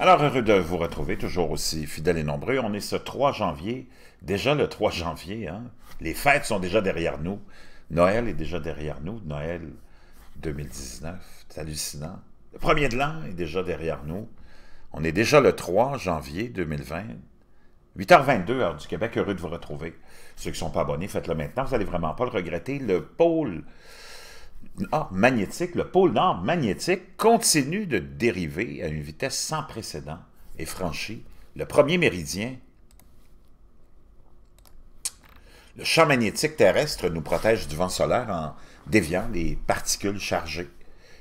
Alors, heureux de vous retrouver, toujours aussi fidèles et nombreux. On est ce 3 janvier, déjà le 3 janvier. Hein. Les fêtes sont déjà derrière nous. Noël est déjà derrière nous, Noël 2019, c'est hallucinant. Le premier de l'an est déjà derrière nous. On est déjà le 3 janvier 2020. 8h22, heure du Québec, heureux de vous retrouver. Ceux qui ne sont pas abonnés, faites-le maintenant, vous n'allez vraiment pas le regretter. Le pôle ah, magnétique, le pôle nord magnétique continue de dériver à une vitesse sans précédent et franchit le premier méridien. Le champ magnétique terrestre nous protège du vent solaire en déviant les particules chargées.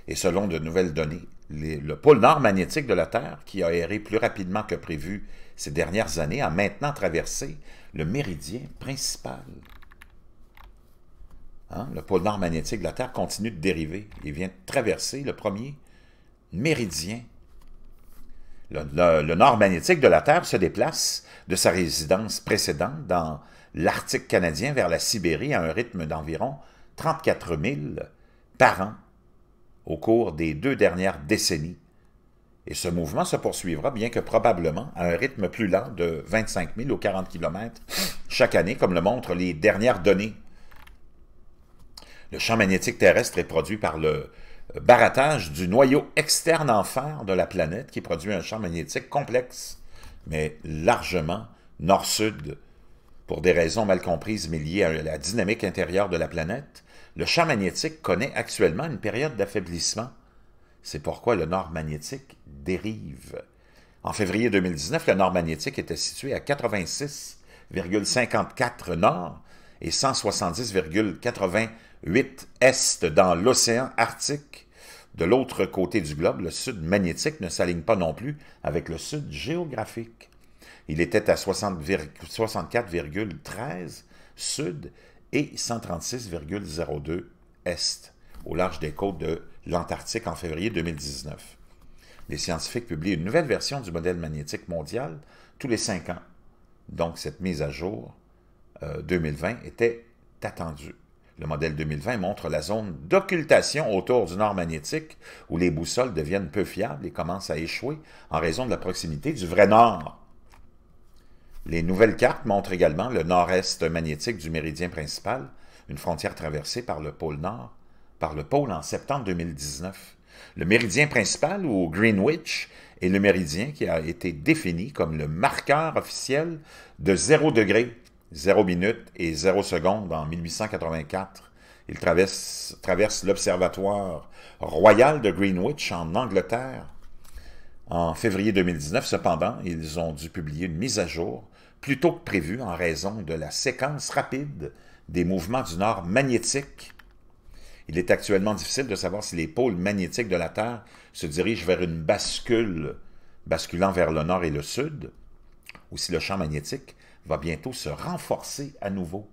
Et selon de nouvelles données, le pôle nord magnétique de la Terre, qui a erré plus rapidement que prévu ces dernières années, a maintenant traversé le méridien principal. Hein? Le pôle nord magnétique de la Terre continue de dériver. Il vient de traverser le premier méridien. Le, le nord magnétique de la Terre se déplace de sa résidence précédente dans l'Arctique canadien vers la Sibérie à un rythme d'environ 34 000 par an au cours des deux dernières décennies. Et ce mouvement se poursuivra, bien que probablement à un rythme plus lent de 25 000 ou 40 km chaque année, comme le montrent les dernières données le champ magnétique terrestre est produit par le euh, barattage du noyau externe en fer de la planète qui produit un champ magnétique complexe, mais largement nord-sud. Pour des raisons mal comprises mais liées à la dynamique intérieure de la planète, le champ magnétique connaît actuellement une période d'affaiblissement. C'est pourquoi le nord magnétique dérive. En février 2019, le nord magnétique était situé à 86,54 nord et 170,88 est dans l'océan Arctique. De l'autre côté du globe, le sud magnétique ne s'aligne pas non plus avec le sud géographique. Il était à 64,13 sud et 136,02 est au large des côtes de l'Antarctique en février 2019. Les scientifiques publient une nouvelle version du modèle magnétique mondial tous les cinq ans. Donc cette mise à jour 2020 euh, était attendu. Le modèle 2020 montre la zone d'occultation autour du nord magnétique où les boussoles deviennent peu fiables et commencent à échouer en raison de la proximité du vrai nord. Les nouvelles cartes montrent également le nord-est magnétique du méridien principal, une frontière traversée par le pôle nord, par le pôle en septembre 2019. Le méridien principal, ou Greenwich, est le méridien qui a été défini comme le marqueur officiel de 0 degré 0 minutes et 0 secondes en 1884. ils traversent traverse l'Observatoire royal de Greenwich en Angleterre. En février 2019, cependant, ils ont dû publier une mise à jour plus tôt que prévu en raison de la séquence rapide des mouvements du nord magnétique. Il est actuellement difficile de savoir si les pôles magnétiques de la Terre se dirigent vers une bascule basculant vers le nord et le sud, ou si le champ magnétique va bientôt se renforcer à nouveau.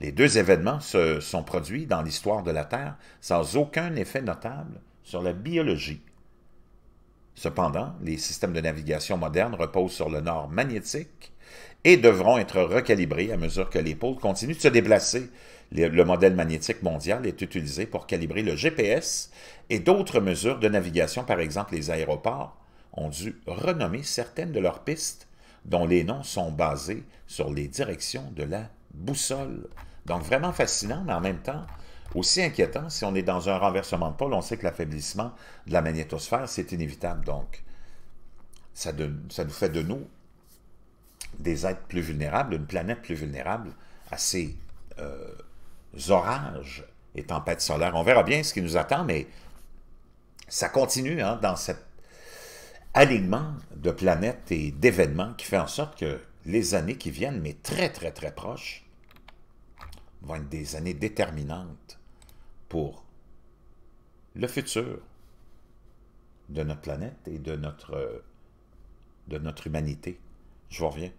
Les deux événements se sont produits dans l'histoire de la Terre sans aucun effet notable sur la biologie. Cependant, les systèmes de navigation modernes reposent sur le nord magnétique et devront être recalibrés à mesure que les pôles continuent de se déplacer. Le modèle magnétique mondial est utilisé pour calibrer le GPS et d'autres mesures de navigation, par exemple les aéroports, ont dû renommer certaines de leurs pistes dont les noms sont basés sur les directions de la boussole. Donc vraiment fascinant, mais en même temps, aussi inquiétant, si on est dans un renversement de pôle, on sait que l'affaiblissement de la magnétosphère, c'est inévitable. Donc, ça, nous fait de nous des êtres plus vulnérables, une planète plus vulnérable à ces euh, orages et tempêtes solaires. On verra bien ce qui nous attend, mais ça continue hein, dans cette alignement de planètes et d'événements qui fait en sorte que les années qui viennent, mais très, très, très proches, vont être des années déterminantes pour le futur de notre planète et de notre, de notre humanité. Je vous reviens.